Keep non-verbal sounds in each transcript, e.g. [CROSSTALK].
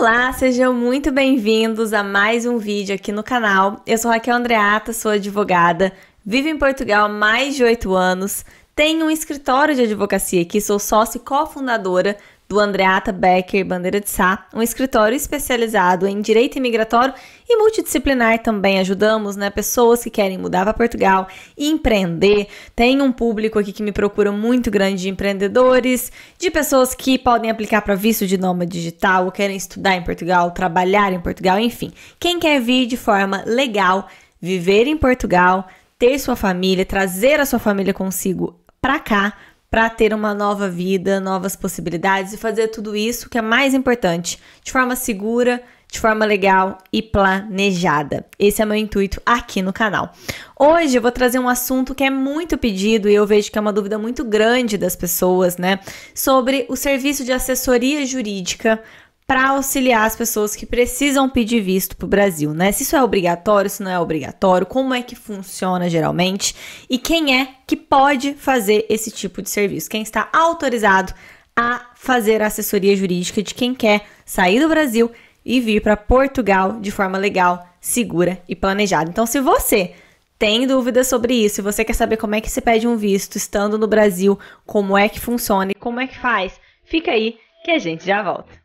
Olá, sejam muito bem-vindos a mais um vídeo aqui no canal. Eu sou Raquel Andreata, sou advogada, vivo em Portugal há mais de oito anos, tenho um escritório de advocacia que sou sócia e cofundadora do Andreata Becker Bandeira de Sá, um escritório especializado em direito imigratório e multidisciplinar também. Ajudamos né, pessoas que querem mudar para Portugal e empreender. Tem um público aqui que me procura muito grande de empreendedores, de pessoas que podem aplicar para visto de nômade digital, ou querem estudar em Portugal, trabalhar em Portugal, enfim. Quem quer vir de forma legal, viver em Portugal, ter sua família, trazer a sua família consigo para cá para ter uma nova vida, novas possibilidades e fazer tudo isso que é mais importante, de forma segura, de forma legal e planejada. Esse é meu intuito aqui no canal. Hoje eu vou trazer um assunto que é muito pedido e eu vejo que é uma dúvida muito grande das pessoas, né, sobre o serviço de assessoria jurídica para auxiliar as pessoas que precisam pedir visto para o Brasil, né? Se isso é obrigatório, se não é obrigatório, como é que funciona geralmente e quem é que pode fazer esse tipo de serviço, quem está autorizado a fazer a assessoria jurídica de quem quer sair do Brasil e vir para Portugal de forma legal, segura e planejada. Então, se você tem dúvidas sobre isso, se você quer saber como é que se pede um visto estando no Brasil, como é que funciona e como é que faz, fica aí que a gente já volta.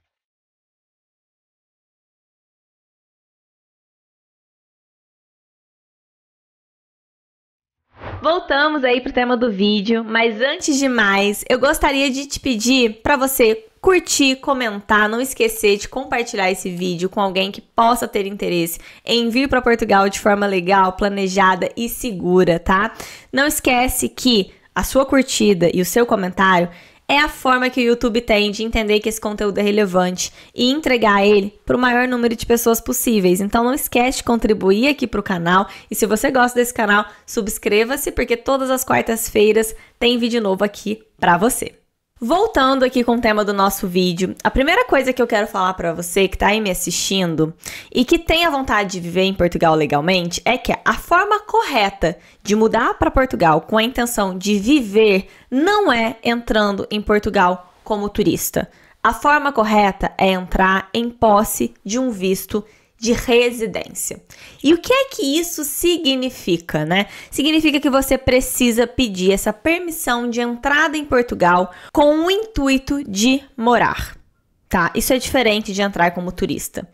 voltamos aí pro tema do vídeo, mas antes de mais, eu gostaria de te pedir para você curtir, comentar, não esquecer de compartilhar esse vídeo com alguém que possa ter interesse em vir para Portugal de forma legal, planejada e segura, tá? Não esquece que a sua curtida e o seu comentário é a forma que o YouTube tem de entender que esse conteúdo é relevante e entregar ele para o maior número de pessoas possíveis. Então não esquece de contribuir aqui para o canal e se você gosta desse canal, subscreva-se porque todas as quartas-feiras tem vídeo novo aqui para você. Voltando aqui com o tema do nosso vídeo, a primeira coisa que eu quero falar para você que está aí me assistindo e que tem a vontade de viver em Portugal legalmente é que a forma correta de mudar para Portugal com a intenção de viver não é entrando em Portugal como turista. A forma correta é entrar em posse de um visto de residência. E o que é que isso significa, né? Significa que você precisa pedir essa permissão de entrada em Portugal com o intuito de morar. Tá, isso é diferente de entrar como turista.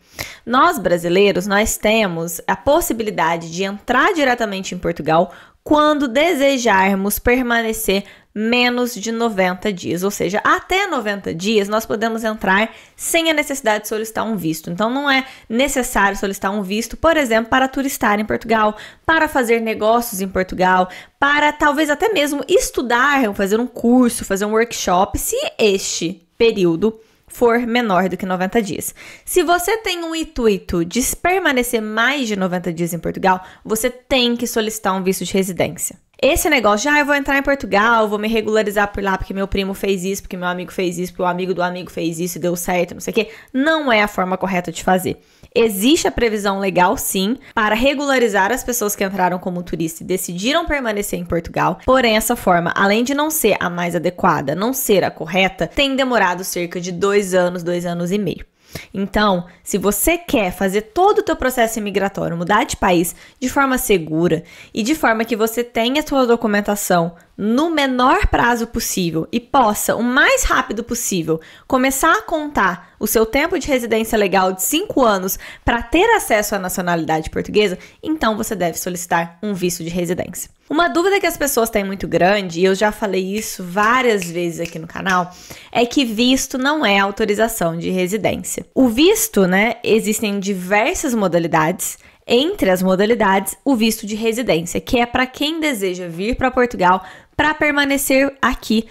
Nós brasileiros, nós temos a possibilidade de entrar diretamente em Portugal quando desejarmos permanecer menos de 90 dias, ou seja, até 90 dias nós podemos entrar sem a necessidade de solicitar um visto. Então não é necessário solicitar um visto, por exemplo, para turistar em Portugal, para fazer negócios em Portugal, para talvez até mesmo estudar, fazer um curso, fazer um workshop, se este período for menor do que 90 dias. Se você tem um intuito de permanecer mais de 90 dias em Portugal, você tem que solicitar um visto de residência. Esse negócio de, ah, eu vou entrar em Portugal, vou me regularizar por lá porque meu primo fez isso, porque meu amigo fez isso, porque o amigo do amigo fez isso e deu certo, não sei o quê, não é a forma correta de fazer. Existe a previsão legal, sim, para regularizar as pessoas que entraram como turista e decidiram permanecer em Portugal, porém, essa forma, além de não ser a mais adequada, não ser a correta, tem demorado cerca de dois anos, dois anos e meio. Então, se você quer fazer todo o teu processo imigratório, mudar de país de forma segura e de forma que você tenha a sua documentação no menor prazo possível e possa, o mais rápido possível, começar a contar o seu tempo de residência legal de 5 anos para ter acesso à nacionalidade portuguesa, então você deve solicitar um visto de residência. Uma dúvida que as pessoas têm muito grande, e eu já falei isso várias vezes aqui no canal, é que visto não é autorização de residência. O visto, né, existem diversas modalidades, entre as modalidades, o visto de residência, que é para quem deseja vir para Portugal para permanecer aqui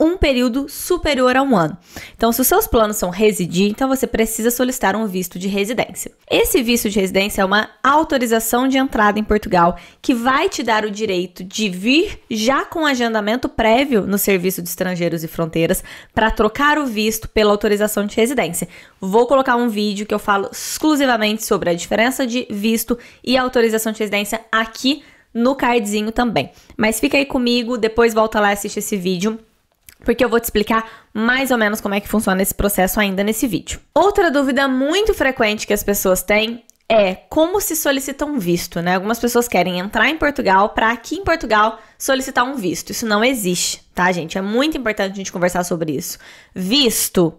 um período superior a um ano. Então, se os seus planos são residir, então você precisa solicitar um visto de residência. Esse visto de residência é uma autorização de entrada em Portugal que vai te dar o direito de vir já com agendamento prévio no Serviço de Estrangeiros e Fronteiras para trocar o visto pela autorização de residência. Vou colocar um vídeo que eu falo exclusivamente sobre a diferença de visto e autorização de residência aqui no cardzinho também. Mas fica aí comigo, depois volta lá e assiste esse vídeo porque eu vou te explicar mais ou menos como é que funciona esse processo ainda nesse vídeo. Outra dúvida muito frequente que as pessoas têm é como se solicita um visto, né? Algumas pessoas querem entrar em Portugal para aqui em Portugal solicitar um visto. Isso não existe, tá, gente? É muito importante a gente conversar sobre isso. Visto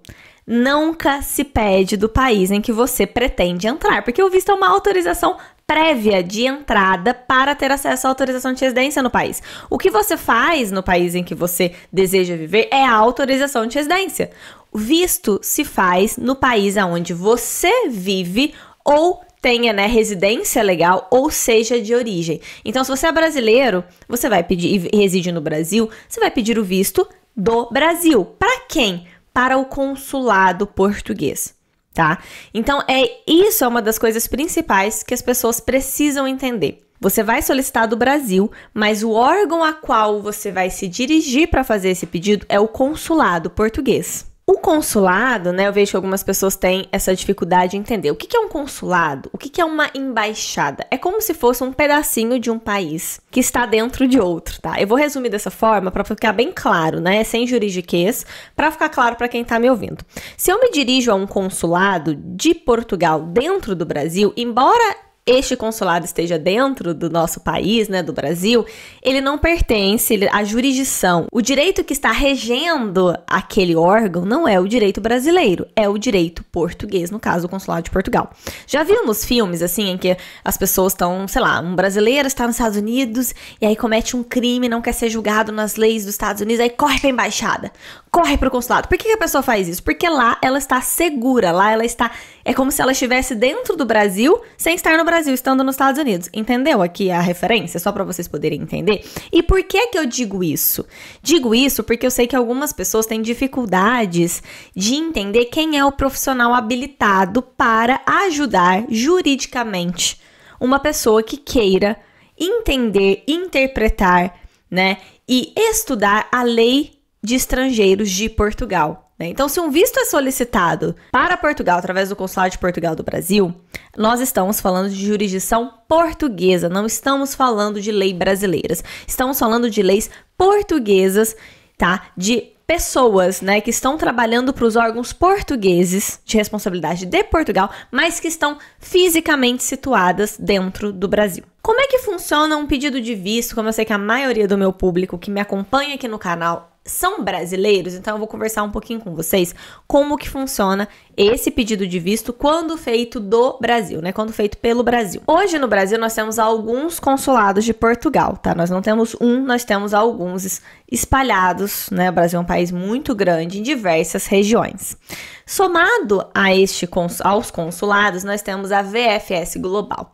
nunca se pede do país em que você pretende entrar, porque o visto é uma autorização prévia de entrada para ter acesso à autorização de residência no país. O que você faz no país em que você deseja viver é a autorização de residência. O visto se faz no país aonde você vive ou tenha né, residência legal ou seja de origem. Então, se você é brasileiro, você vai pedir e reside no Brasil, você vai pedir o visto do Brasil. Para quem? Para o consulado português tá? Então é isso é uma das coisas principais que as pessoas precisam entender. Você vai solicitar do Brasil, mas o órgão a qual você vai se dirigir para fazer esse pedido é o consulado português. O consulado, né? Eu vejo que algumas pessoas têm essa dificuldade de entender. O que é um consulado? O que é uma embaixada? É como se fosse um pedacinho de um país que está dentro de outro, tá? Eu vou resumir dessa forma para ficar bem claro, né? É sem juridiquês, para ficar claro para quem está me ouvindo. Se eu me dirijo a um consulado de Portugal dentro do Brasil, embora este consulado esteja dentro do nosso país, né, do Brasil, ele não pertence à jurisdição. O direito que está regendo aquele órgão não é o direito brasileiro, é o direito português, no caso, o consulado de Portugal. Já viu nos filmes, assim, em que as pessoas estão, sei lá, um brasileiro está nos Estados Unidos e aí comete um crime, não quer ser julgado nas leis dos Estados Unidos, aí corre para a embaixada corre pro consulado. Por que, que, a pessoa faz isso? Porque lá ela está segura, lá ela está. É como se ela estivesse dentro do Brasil, sem estar no Brasil, estando nos Estados Unidos. Entendeu aqui a referência? Só para vocês poderem entender. E por que que eu digo isso? Digo isso porque eu sei que algumas pessoas têm dificuldades de entender quem é o profissional habilitado para ajudar juridicamente uma pessoa que queira entender, interpretar, né, e estudar a lei de estrangeiros de Portugal. Né? Então, se um visto é solicitado para Portugal através do Consulado de Portugal do Brasil, nós estamos falando de jurisdição portuguesa, não estamos falando de lei brasileiras. Estamos falando de leis portuguesas, tá? De pessoas, né, que estão trabalhando para os órgãos portugueses de responsabilidade de Portugal, mas que estão fisicamente situadas dentro do Brasil. Como é que funciona um pedido de visto? Como eu sei que a maioria do meu público que me acompanha aqui no canal são brasileiros, então eu vou conversar um pouquinho com vocês como que funciona esse pedido de visto quando feito do Brasil, né? Quando feito pelo Brasil. Hoje no Brasil nós temos alguns consulados de Portugal, tá? Nós não temos um, nós temos alguns espalhados, né? O Brasil é um país muito grande em diversas regiões. Somado a este cons aos consulados, nós temos a VFS Global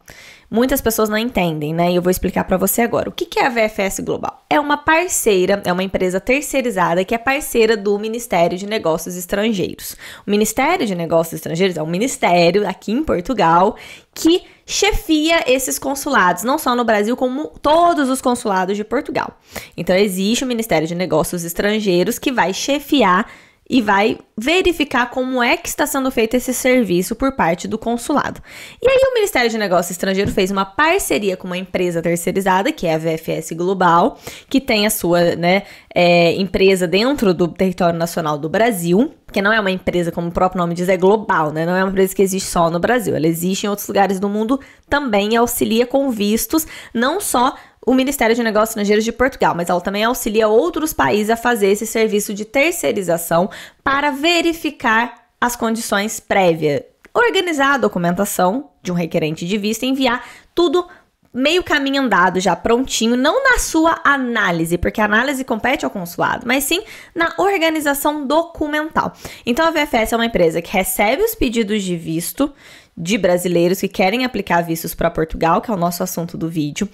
muitas pessoas não entendem, né? E eu vou explicar para você agora. O que é a VFS Global? É uma parceira, é uma empresa terceirizada que é parceira do Ministério de Negócios Estrangeiros. O Ministério de Negócios Estrangeiros é um ministério aqui em Portugal que chefia esses consulados, não só no Brasil, como todos os consulados de Portugal. Então, existe o Ministério de Negócios Estrangeiros que vai chefiar e vai verificar como é que está sendo feito esse serviço por parte do consulado. E aí o Ministério de Negócios Estrangeiros fez uma parceria com uma empresa terceirizada, que é a VFS Global, que tem a sua né, é, empresa dentro do território nacional do Brasil, que não é uma empresa, como o próprio nome diz, é global, né? Não é uma empresa que existe só no Brasil, ela existe em outros lugares do mundo também e auxilia com vistos, não só o Ministério de Negócios Estrangeiros de Portugal, mas ela também auxilia outros países a fazer esse serviço de terceirização para verificar as condições prévias, organizar a documentação de um requerente de visto e enviar tudo meio caminho andado já prontinho, não na sua análise, porque a análise compete ao consulado, mas sim na organização documental. Então a VFS é uma empresa que recebe os pedidos de visto de brasileiros que querem aplicar vistos para Portugal, que é o nosso assunto do vídeo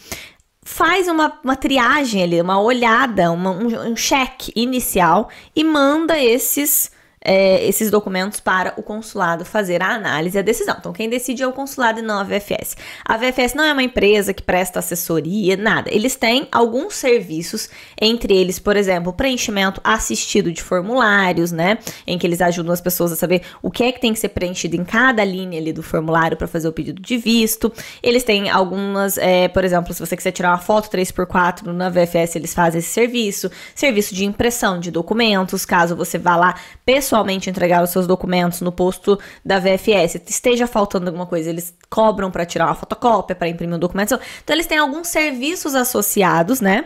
faz uma, uma triagem ali, uma olhada, uma, um, um check inicial e manda esses é, esses documentos para o consulado fazer a análise e a decisão. Então, quem decide é o consulado e não a VFS. A VFS não é uma empresa que presta assessoria, nada. Eles têm alguns serviços, entre eles, por exemplo, preenchimento assistido de formulários, né? Em que eles ajudam as pessoas a saber o que é que tem que ser preenchido em cada linha ali do formulário para fazer o pedido de visto. Eles têm algumas, é, por exemplo, se você quiser tirar uma foto 3x4 na VFS, eles fazem esse serviço. Serviço de impressão de documentos, caso você vá lá pessoalmente pessoalmente entregar os seus documentos no posto da VFS, esteja faltando alguma coisa, eles cobram para tirar uma fotocópia, para imprimir um documento. Então eles têm alguns serviços associados, né?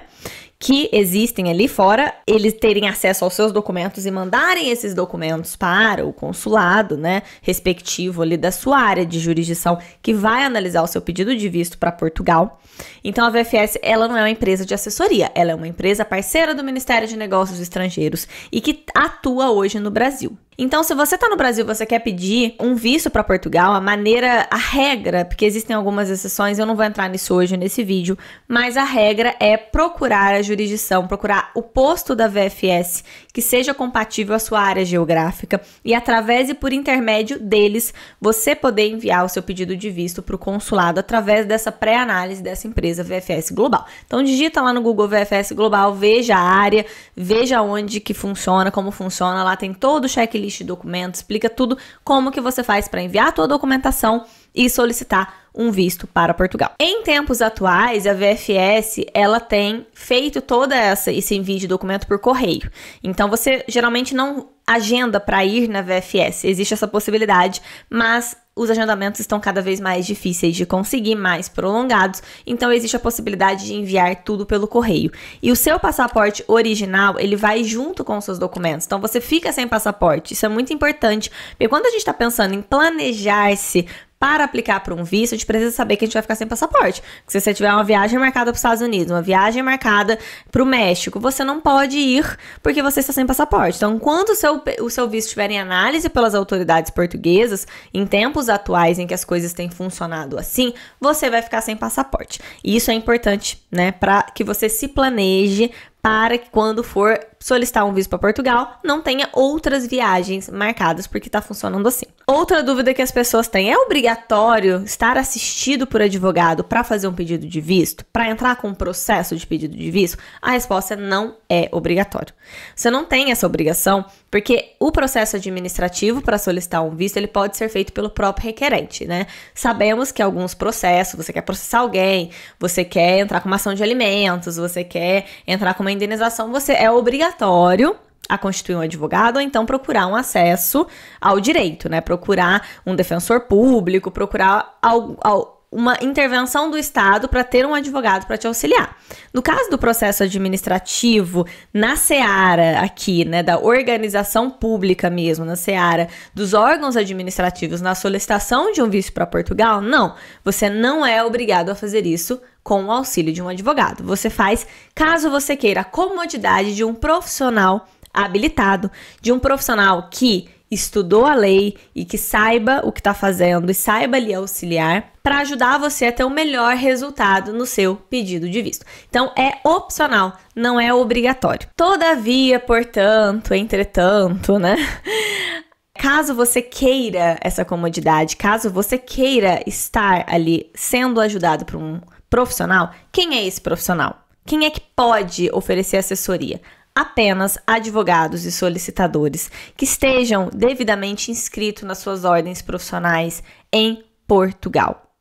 que existem ali fora, eles terem acesso aos seus documentos e mandarem esses documentos para o consulado, né, respectivo ali da sua área de jurisdição, que vai analisar o seu pedido de visto para Portugal. Então a VFS, ela não é uma empresa de assessoria, ela é uma empresa parceira do Ministério de Negócios Estrangeiros e que atua hoje no Brasil. Então, se você está no Brasil, você quer pedir um visto para Portugal, a maneira, a regra, porque existem algumas exceções, eu não vou entrar nisso hoje nesse vídeo, mas a regra é procurar a jurisdição, procurar o posto da VFS que seja compatível à sua área geográfica e através e por intermédio deles você poder enviar o seu pedido de visto para o consulado através dessa pré-análise dessa empresa VFS Global. Então digita lá no Google VFS Global, veja a área, veja onde que funciona, como funciona, lá tem todo o checklist de documentos, explica tudo como que você faz para enviar a sua documentação e solicitar um visto para Portugal. Em tempos atuais, a VFS ela tem feito toda essa esse envio de documento por correio. Então você geralmente não agenda para ir na VFS. Existe essa possibilidade, mas os agendamentos estão cada vez mais difíceis de conseguir, mais prolongados, então existe a possibilidade de enviar tudo pelo correio. E o seu passaporte original, ele vai junto com os seus documentos, então você fica sem passaporte. Isso é muito importante, porque quando a gente está pensando em planejar-se para aplicar para um visto, a gente precisa saber que a gente vai ficar sem passaporte. Porque se você tiver uma viagem marcada para os Estados Unidos, uma viagem marcada para o México, você não pode ir porque você está sem passaporte. Então, enquanto o seu, o seu visto estiver em análise pelas autoridades portuguesas, em tempos atuais em que as coisas têm funcionado assim, você vai ficar sem passaporte. E isso é importante, né, para que você se planeje para que quando for solicitar um visto para Portugal, não tenha outras viagens marcadas, porque está funcionando assim. Outra dúvida que as pessoas têm: é obrigatório estar assistido por advogado para fazer um pedido de visto, para entrar com um processo de pedido de visto? A resposta é não é obrigatório. Você não tem essa obrigação, porque o processo administrativo para solicitar um visto ele pode ser feito pelo próprio requerente, né? Sabemos que alguns processos, você quer processar alguém, você quer entrar com uma ação de alimentos, você quer entrar com uma indenização você é obrigatório a constituir um advogado, ou então procurar um acesso ao direito, né? Procurar um defensor público, procurar al, uma intervenção do Estado para ter um advogado para te auxiliar. No caso do processo administrativo, na seara aqui, né, da organização pública mesmo, na seara dos órgãos administrativos, na solicitação de um visto para Portugal, não, você não é obrigado a fazer isso com o auxílio de um advogado. Você faz caso você queira a comodidade de um profissional habilitado, de um profissional que estudou a lei e que saiba o que está fazendo e saiba lhe auxiliar para ajudar você a ter o um melhor resultado no seu pedido de visto. Então é opcional, não é obrigatório. Todavia, portanto, entretanto, né? [LAUGHS] Caso você queira essa comodidade, caso você queira estar ali sendo ajudado por um profissional, quem é esse profissional? Quem é que pode oferecer assessoria? Apenas advogados e solicitadores que estejam devidamente inscritos nas suas ordens profissionais em Portugal.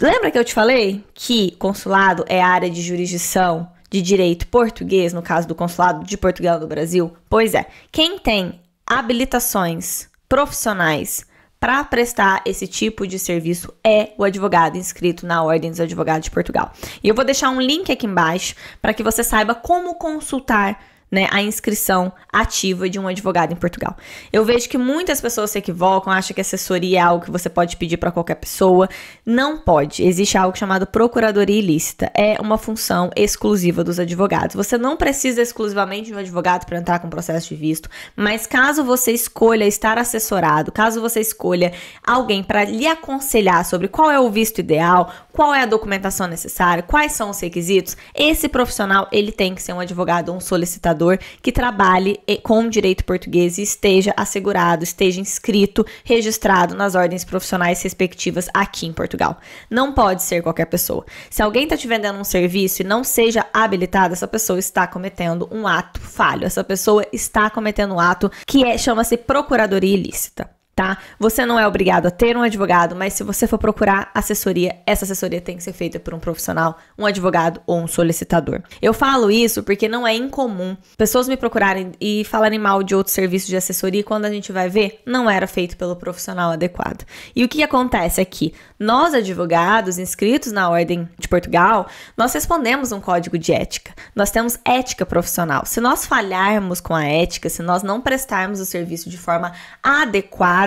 Lembra que eu te falei que consulado é área de jurisdição de direito português, no caso do consulado de Portugal no Brasil? Pois é, quem tem habilitações profissionais para prestar esse tipo de serviço é o advogado inscrito na Ordem dos Advogados de Portugal. E eu vou deixar um link aqui embaixo para que você saiba como consultar né, a inscrição ativa de um advogado em Portugal. Eu vejo que muitas pessoas se equivocam, acham que assessoria é algo que você pode pedir para qualquer pessoa. Não pode. Existe algo chamado procuradoria ilícita. É uma função exclusiva dos advogados. Você não precisa exclusivamente de um advogado para entrar com processo de visto, mas caso você escolha estar assessorado, caso você escolha alguém para lhe aconselhar sobre qual é o visto ideal, qual é a documentação necessária, quais são os requisitos, esse profissional ele tem que ser um advogado um solicitador trabalhador que trabalhe eh, com direito português e esteja assegurado, esteja inscrito, registrado nas ordens profissionais respectivas aqui em Portugal. Não pode ser qualquer pessoa. Se alguém está te vendendo um serviço e não seja habilitado, essa pessoa está cometendo um ato falho. Essa pessoa está cometendo um ato que é, chama-se procuradoria ilícita tá? Você não é obrigado a ter um advogado, mas se você for procurar assessoria, essa assessoria tem que ser feita por um profissional, um advogado ou um solicitador. Eu falo isso porque não é incomum pessoas me procurarem e falarem mal de outros serviços de assessoria e quando a gente vai ver, não era feito pelo profissional adequado. E o que acontece é que nós advogados inscritos na Ordem de Portugal, nós respondemos um código de ética. Nós temos ética profissional. Se nós falharmos com a ética, se nós não prestarmos o serviço de forma adequada,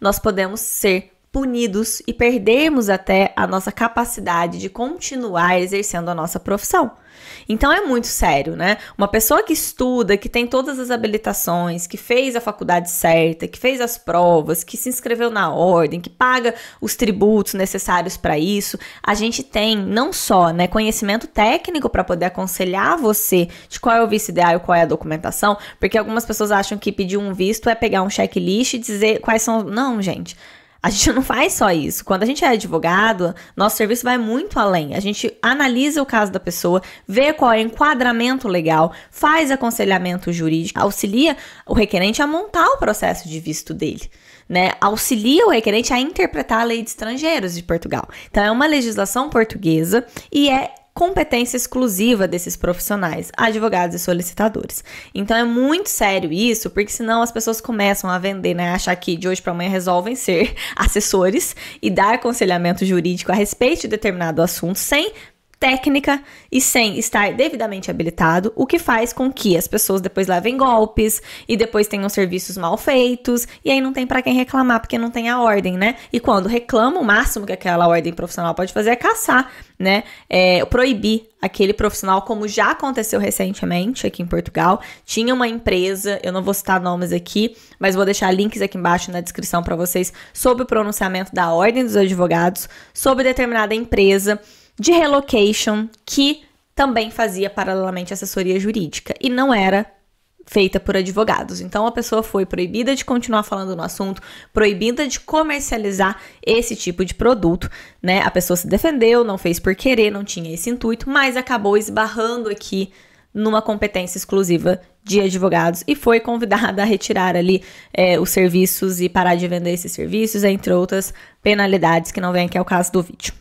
nós podemos ser punidos e perdermos até a nossa capacidade de continuar exercendo a nossa profissão. Então é muito sério, né? Uma pessoa que estuda, que tem todas as habilitações, que fez a faculdade certa, que fez as provas, que se inscreveu na ordem, que paga os tributos necessários para isso, a gente tem não só, né, conhecimento técnico para poder aconselhar você de qual é o visto ideal e qual é a documentação, porque algumas pessoas acham que pedir um visto é pegar um checklist e dizer quais são, não, gente. A gente não faz só isso. Quando a gente é advogado, nosso serviço vai muito além. A gente analisa o caso da pessoa, vê qual é o enquadramento legal, faz aconselhamento jurídico, auxilia o requerente a montar o processo de visto dele. Né, auxilia o requerente a interpretar a lei de estrangeiros de Portugal. Então, é uma legislação portuguesa e é competência exclusiva desses profissionais, advogados e solicitadores. Então é muito sério isso, porque senão as pessoas começam a vender, né, achar que de hoje para amanhã resolvem ser [LAUGHS] assessores e dar aconselhamento jurídico a respeito de determinado assunto sem técnica e sem estar devidamente habilitado, o que faz com que as pessoas depois levem golpes e depois tenham serviços mal feitos e aí não tem para quem reclamar porque não tem a ordem, né? E quando reclama, o máximo que aquela ordem profissional pode fazer é caçar, né? É, proibir aquele profissional, como já aconteceu recentemente aqui em Portugal. Tinha uma empresa, eu não vou citar nomes aqui, mas vou deixar links aqui embaixo na descrição para vocês sobre o pronunciamento da ordem dos advogados, sobre determinada empresa de relocation que também fazia paralelamente assessoria jurídica e não era feita por advogados. Então a pessoa foi proibida de continuar falando no assunto, proibida de comercializar esse tipo de produto, né? A pessoa se defendeu, não fez por querer, não tinha esse intuito, mas acabou esbarrando aqui numa competência exclusiva de advogados e foi convidada a retirar ali é, os serviços e parar de vender esses serviços, entre outras penalidades que não vem aqui ao caso do vídeo.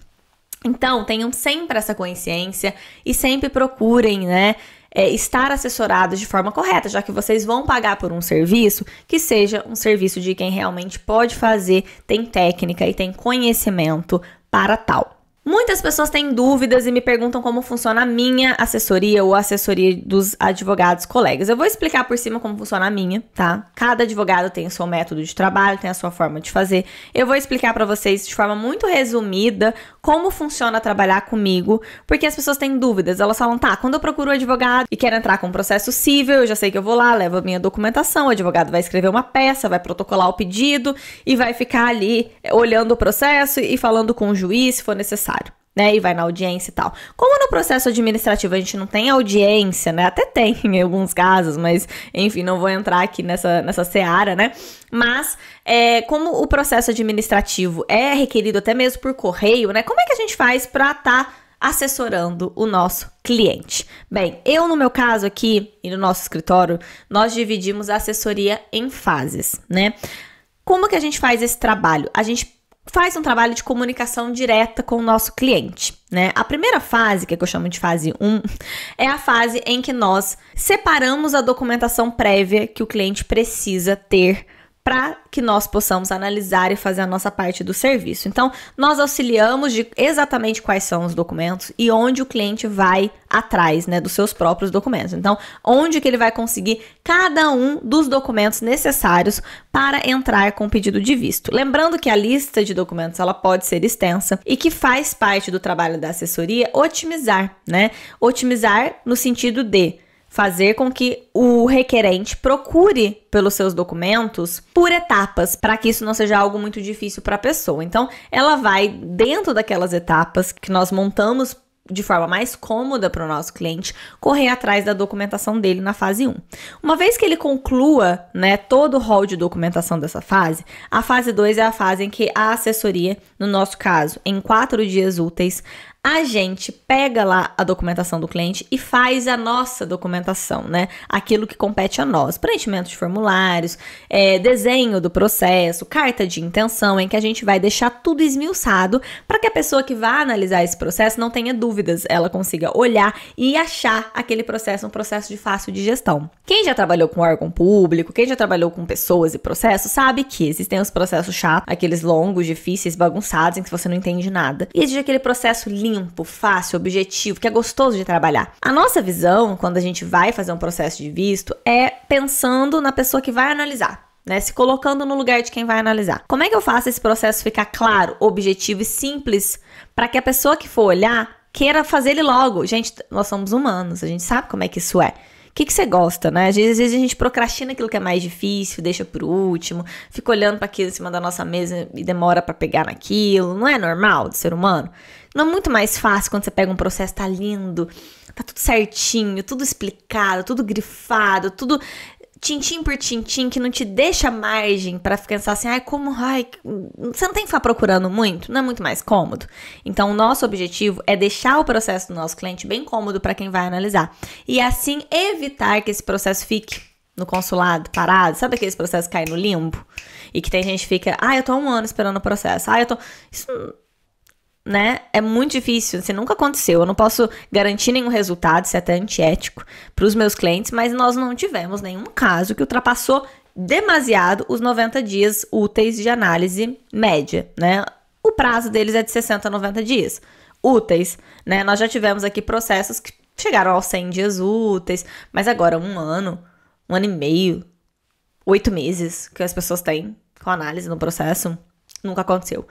Então, tenham sempre essa consciência e sempre procurem, né? É, estar assessorados de forma correta, já que vocês vão pagar por um serviço que seja um serviço de quem realmente pode fazer, tem técnica e tem conhecimento para tal. Muitas pessoas têm dúvidas e me perguntam como funciona a minha assessoria ou a assessoria dos advogados colegas. Eu vou explicar por cima como funciona a minha, tá? Cada advogado tem o seu método de trabalho, tem a sua forma de fazer. Eu vou explicar para vocês de forma muito resumida como funciona trabalhar comigo, porque as pessoas têm dúvidas. Elas falam, tá, quando eu procuro um advogado e quero entrar com um processo civil, eu já sei que eu vou lá, levo a minha documentação, o advogado vai escrever uma peça, vai protocolar o pedido e vai ficar ali olhando o processo e falando com o juiz se for necessário né? E vai na audiência e tal. Como no processo administrativo a gente não tem audiência, né? Até tem [LAUGHS] em alguns casos, mas enfim, não vou entrar aqui nessa, nessa seara, né? Mas é, como o processo administrativo é requerido até mesmo por correio, né? Como é que a gente faz para estar tá assessorando o nosso cliente? Bem, eu no meu caso aqui e no nosso escritório, nós dividimos a assessoria em fases, né? Como que a gente faz esse trabalho? A gente faz um trabalho de comunicação direta com o nosso cliente, né? A primeira fase, que, é que eu chamo de fase 1, [LAUGHS] é a fase em que nós separamos a documentação prévia que o cliente precisa ter para que nós possamos analisar e fazer a nossa parte do serviço. Então, nós auxiliamos de exatamente quais são os documentos e onde o cliente vai atrás, né, dos seus próprios documentos. Então, onde que ele vai conseguir cada um dos documentos necessários para entrar com o pedido de visto. Lembrando que a lista de documentos ela pode ser extensa e que faz parte do trabalho da assessoria otimizar, né? Otimizar no sentido de fazer com que o requerente procure pelos seus documentos por etapas, para que isso não seja algo muito difícil para a pessoa. Então, ela vai dentro daquelas etapas que nós montamos de forma mais cômoda para o nosso cliente correr atrás da documentação dele na fase 1. Uma vez que ele conclua né, todo o rol de documentação dessa fase, a fase 2 é a fase em que a assessoria, no nosso caso, em quatro dias úteis, a gente pega lá a documentação do cliente e faz a nossa documentação, né? Aquilo que compete a nós. Preenchimento de formulários, é, desenho do processo, carta de intenção, em que a gente vai deixar tudo esmiuçado para que a pessoa que vai analisar esse processo não tenha dúvidas, ela consiga olhar e achar aquele processo um processo de fácil digestão. Quem já trabalhou com órgão público, quem já trabalhou com pessoas e processos, sabe que existem os processos chatos, aqueles longos, difíceis, bagunçados, em que você não entende nada. E existe aquele processo lindo limpo, fácil, objetivo, que é gostoso de trabalhar. A nossa visão, quando a gente vai fazer um processo de visto, é pensando na pessoa que vai analisar. Né, se colocando no lugar de quem vai analisar. Como é que eu faço esse processo ficar claro, objetivo e simples para que a pessoa que for olhar queira fazer ele logo? Gente, nós somos humanos, a gente sabe como é que isso é que, que você gosta, né? Às vezes, às vezes, a gente procrastina aquilo que é mais difícil, deixa por último, fica olhando para aquilo em cima da nossa mesa e demora para pegar naquilo. Não é normal de ser humano? Não é muito mais fácil quando você pega um processo, tá lindo, tá tudo certinho, tudo explicado, tudo grifado, tudo tintim por tintim, que não te deixa margem para pensar assim, ai, como, ai, você não tem que ficar procurando muito, não é muito mais cômodo. Então, o nosso objetivo é deixar o processo do nosso cliente bem cômodo para quem vai analisar e assim evitar que esse processo fique no consulado, parado, sabe aqueles processos que caem no limbo? E que tem gente que fica, ah, eu tô um ano esperando o processo, ah, eu tô. Isso né? É muito difícil, assim, nunca aconteceu. Eu não posso garantir nenhum resultado, isso é até antiético para os meus clientes, mas nós não tivemos nenhum caso que ultrapassou demasiado os 90 dias úteis de análise média, né? O prazo deles é de 60 a 90 dias úteis, né? Nós já tivemos aqui processos que chegaram aos 100 dias úteis, mas agora um ano, um ano e meio, oito meses que as pessoas têm com análise no processo, nunca aconteceu.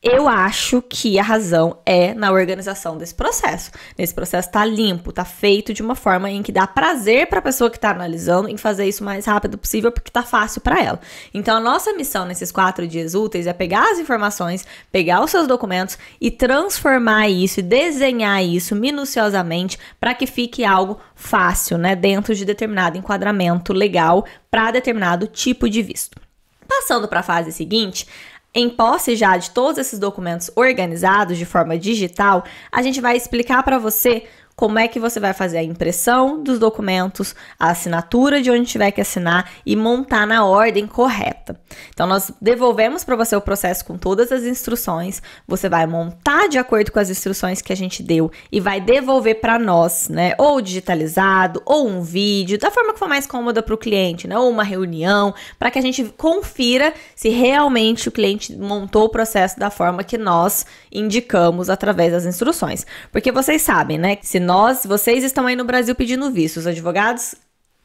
Eu acho que a razão é na organização desse processo. Nesse processo tá limpo, tá feito de uma forma em que dá prazer para a pessoa que está analisando em fazer isso o mais rápido possível porque tá fácil para ela. Então a nossa missão nesses quatro dias úteis é pegar as informações, pegar os seus documentos e transformar isso e desenhar isso minuciosamente para que fique algo fácil, né, dentro de determinado enquadramento legal para determinado tipo de visto. Passando para a fase seguinte, em posse já de todos esses documentos organizados de forma digital, a gente vai explicar para você como é que você vai fazer a impressão dos documentos, a assinatura de onde tiver que assinar e montar na ordem correta. Então, nós devolvemos para você o processo com todas as instruções, você vai montar de acordo com as instruções que a gente deu e vai devolver para nós, né? Ou digitalizado, ou um vídeo, da forma que for mais cômoda para o cliente, né? Ou uma reunião, para que a gente confira se realmente o cliente montou o processo da forma que nós indicamos através das instruções. Porque vocês sabem, né? Que se nós, vocês estão aí no Brasil pedindo visto. Os advogados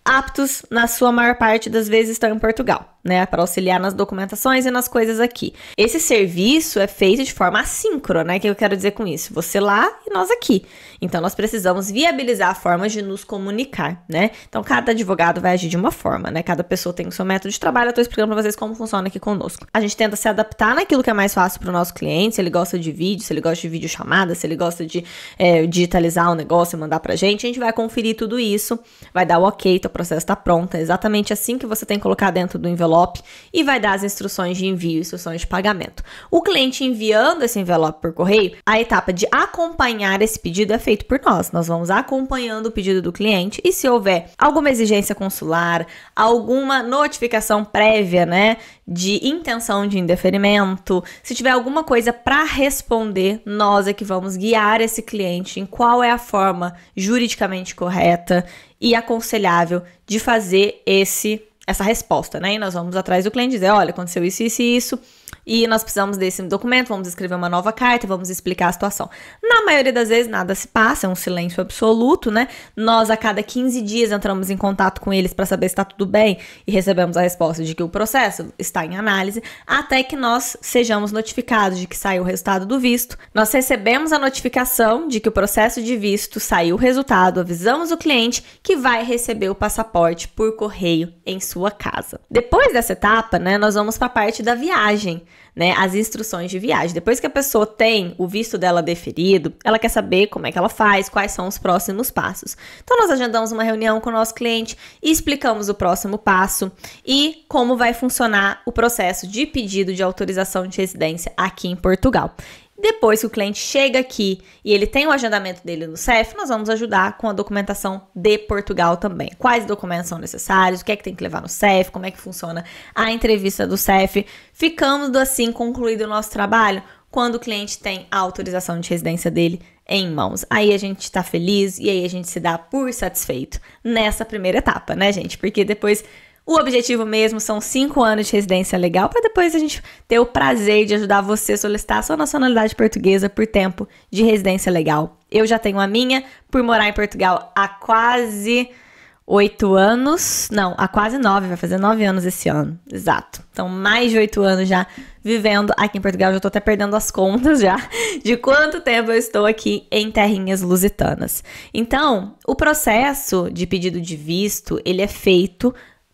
aptos, na sua maior parte das vezes, estão em Portugal né, para auxiliar nas documentações e nas coisas aqui. Esse serviço é feito de forma assíncrona, né, que eu quero dizer com isso, você lá e nós aqui. Então nós precisamos viabilizar a forma de nos comunicar, né? Então cada advogado vai agir de uma forma, né? Cada pessoa tem o seu método de trabalho, eu tô explicando para vocês como funciona aqui conosco. A gente tenta se adaptar naquilo que é mais fácil para o nosso cliente, se ele gosta de vídeo, se ele gosta de vídeo chamada, se ele gosta de é, digitalizar o um negócio e mandar pra gente, a gente vai conferir tudo isso, vai dar o ok, o processo está pronto, é exatamente assim que você tem que colocar dentro do envelope envelope e vai dar as instruções de envio e instruções de pagamento. O cliente enviando esse envelope por correio, a etapa de acompanhar esse pedido é feito por nós. Nós vamos acompanhando o pedido do cliente e se houver alguma exigência consular, alguma notificação prévia, né, de intenção de indeferimento, se tiver alguma coisa para responder, nós é que vamos guiar esse cliente em qual é a forma juridicamente correta e aconselhável de fazer esse essa resposta, né? E nós vamos atrás do cliente dizer, olha, aconteceu isso, isso e isso, e nós precisamos desse documento, vamos escrever uma nova carta, vamos explicar a situação. Na maioria das vezes, nada se passa, é um silêncio absoluto, né? Nós, a cada 15 dias, entramos em contato com eles para saber se está tudo bem e recebemos a resposta de que o processo está em análise, até que nós sejamos notificados de que saiu o resultado do visto. Nós recebemos a notificação de que o processo de visto saiu o resultado, avisamos o cliente que vai receber o passaporte por correio em sua casa. Depois dessa etapa, né, nós vamos para a parte da viagem né, as instruções de viagem. Depois que a pessoa tem o visto dela deferido, ela quer saber como é que ela faz, quais são os próximos passos. Então nós agendamos uma reunião com o nosso cliente e explicamos o próximo passo e como vai funcionar o processo de pedido de autorização de residência aqui em Portugal. Depois que o cliente chega aqui e ele tem o agendamento dele no CEF, nós vamos ajudar com a documentação de Portugal também. Quais documentos são necessários, o que é que tem que levar no CEF, como é que funciona a entrevista do CEF. Ficamos assim concluído o nosso trabalho quando o cliente tem a autorização de residência dele em mãos. Aí a gente está feliz e aí a gente se dá por satisfeito nessa primeira etapa, né, gente? Porque depois o objetivo mesmo são cinco anos de residência legal para depois a gente ter o prazer de ajudar você a solicitar a sua nacionalidade portuguesa por tempo de residência legal. Eu já tenho a minha por morar em Portugal há quase oito anos, não, há quase nove, vai fazer nove anos esse ano. Exato. Então, mais de oito anos já vivendo aqui em Portugal, já tô até perdendo as contas já [LAUGHS] de quanto tempo eu estou aqui em terrinhas lusitanas. Então, o processo de pedido de visto, ele é feito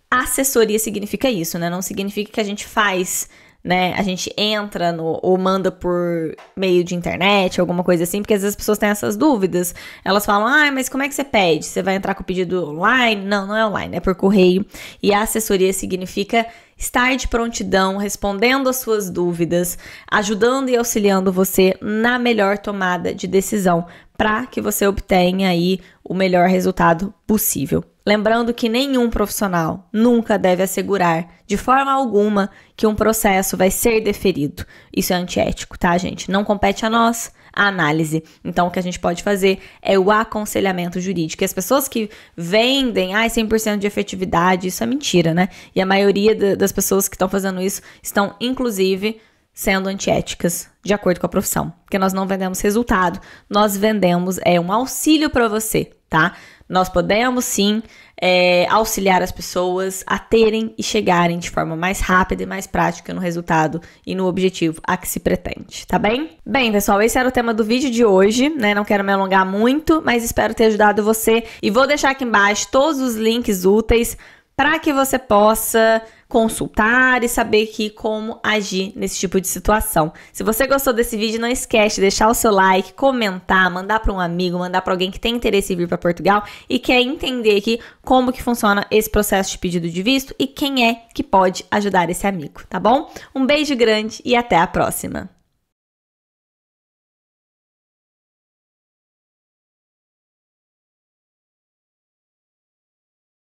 assessoria significa isso, né? Não significa que a gente faz, né? A gente entra no, ou manda por meio de internet, alguma coisa assim, porque às vezes as pessoas têm essas dúvidas. Elas falam, ah, mas como é que você pede? Você vai entrar com o pedido online? Não, não é online, é por correio. E a assessoria significa estar de prontidão, respondendo as suas dúvidas, ajudando e auxiliando você na melhor tomada de decisão para que você obtenha aí o melhor resultado possível. Lembrando que nenhum profissional nunca deve assegurar, de forma alguma, que um processo vai ser deferido. Isso é antiético, tá, gente? Não compete a nós a análise. Então, o que a gente pode fazer é o aconselhamento jurídico. E as pessoas que vendem, ai, ah, 100% de efetividade, isso é mentira, né? E a maioria das pessoas que estão fazendo isso estão, inclusive, sendo antiéticas, de acordo com a profissão. Porque nós não vendemos resultado, nós vendemos é um auxílio para você, tá? nós podemos sim é, auxiliar as pessoas a terem e chegarem de forma mais rápida e mais prática no resultado e no objetivo a que se pretende, tá bem? Bem, pessoal, esse era o tema do vídeo de hoje, né? Não quero me alongar muito, mas espero ter ajudado você e vou deixar aqui embaixo todos os links úteis para que você possa consultar e saber que como agir nesse tipo de situação. Se você gostou desse vídeo, não esquece de deixar o seu like, comentar, mandar para um amigo, mandar para alguém que tem interesse em vir para Portugal e quer entender aqui como que funciona esse processo de pedido de visto e quem é que pode ajudar esse amigo, tá bom? Um beijo grande e até a próxima.